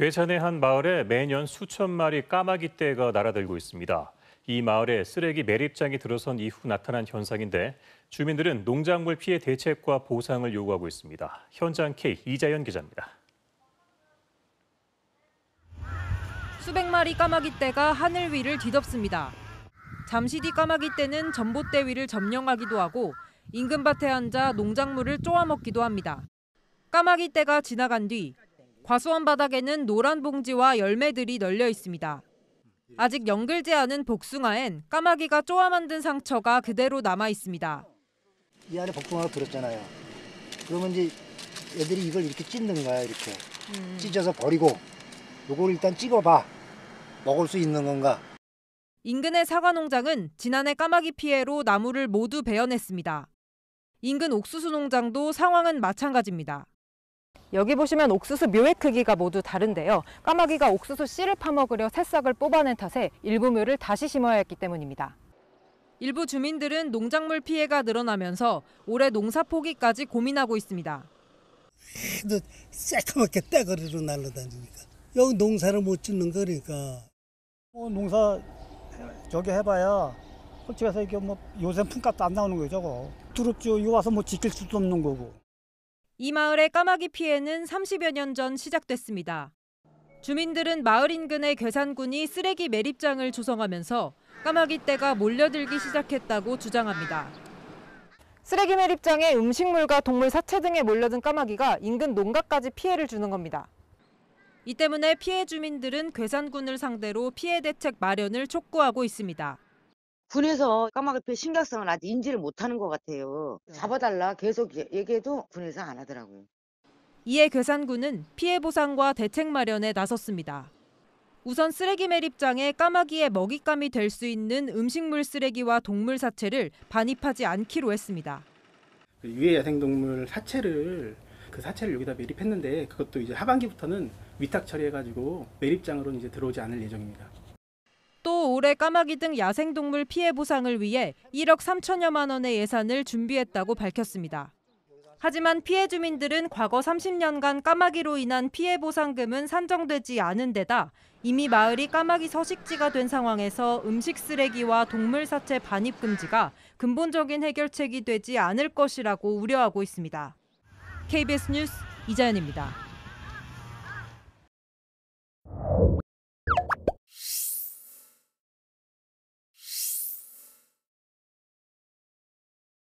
괴천의 한 마을에 매년 수천 마리 까마귀 떼가 날아들고 있습니다. 이 마을에 쓰레기 매립장이 들어선 이후 나타난 현상인데 주민들은 농작물 피해 대책과 보상을 요구하고 있습니다. 현장 K 이자연 기자입니다. 수백 마리 까마귀 떼가 하늘 위를 뒤덮습니다. 잠시 뒤 까마귀 떼는 전봇대 위를 점령하기도 하고 인근밭에 앉아 농작물을 쪼아먹기도 합니다. 까마귀 떼가 지나간 뒤 과수원 바닥에는 노란 봉지와 열매들이 널려 있습니다. 아직 연결지 않은 복숭아엔 까마귀가 쪼아 만든 상처가 그대로 남아 있습니다. 이 안에 복숭아가 들었잖아요. 그러면 이제 애들이 이걸 이렇게 찢는 거야 이렇게 음. 찢어서 버리고 요걸 일단 찍어봐 먹을 수 있는 건가. 인근의 사과 농장은 지난해 까마귀 피해로 나무를 모두 베어냈습니다. 인근 옥수수 농장도 상황은 마찬가지입니다. 여기 보시면 옥수수 묘의 크기가 모두 다른데요. 까마귀가 옥수수 씨를 파먹으려 새싹을 뽑아낸 탓에 일부 묘를 다시 심어야 했기 때문입니다. 일부 주민들은 농작물 피해가 늘어나면서 올해 농사 포기까지 고민하고 있습니다. 너 새까맣게 떼거리로 날아다니니까 여기 농사를 못 짓는 거니까. 뭐 농사 저기 해봐야 솔직해서 이게 뭐 요새 품값도 안 나오는 거죠. 두릅죠. 이 와서 뭐 지킬 수도 없는 거고. 이 마을의 까마귀 피해는 30여 년 전 시작됐습니다. 주민들은 마을 인근의 괴산군이 쓰레기 매립장을 조성하면서 까마귀 떼가 몰려들기 시작했다고 주장합니다. 쓰레기 매립장에 음식물과 동물 사체 등에 몰려든 까마귀가 인근 농가까지 피해를 주는 겁니다. 이 때문에 피해 주민들은 괴산군을 상대로 피해 대책 마련을 촉구하고 있습니다. 군에서 까마귀표 심각성을 아직 인지를 못하는 것 같아요. 네. 잡아달라 계속 얘기해도 군에서 안 하더라고요. 이에 괴산군은 피해 보상과 대책 마련에 나섰습니다. 우선 쓰레기 매립장에 까마귀의 먹잇감이 될 수 있는 음식물 쓰레기와 동물 사체를 반입하지 않기로 했습니다. 그 유해 야생동물 사체를 그 사체를 여기다 매립했는데 그것도 이제 하반기부터는 위탁 처리해가지고 매립장으로 이제 들어오지 않을 예정입니다. 올해 까마귀 등 야생동물 피해 보상을 위해 1억 3천여만 원의 예산을 준비했다고 밝혔습니다. 하지만 피해 주민들은 과거 30년간 까마귀로 인한 피해 보상금은 산정되지 않은 데다 이미 마을이 까마귀 서식지가 된 상황에서 음식 쓰레기와 동물 사체 반입 금지가 근본적인 해결책이 되지 않을 것이라고 우려하고 있습니다. KBS 뉴스 이자연입니다.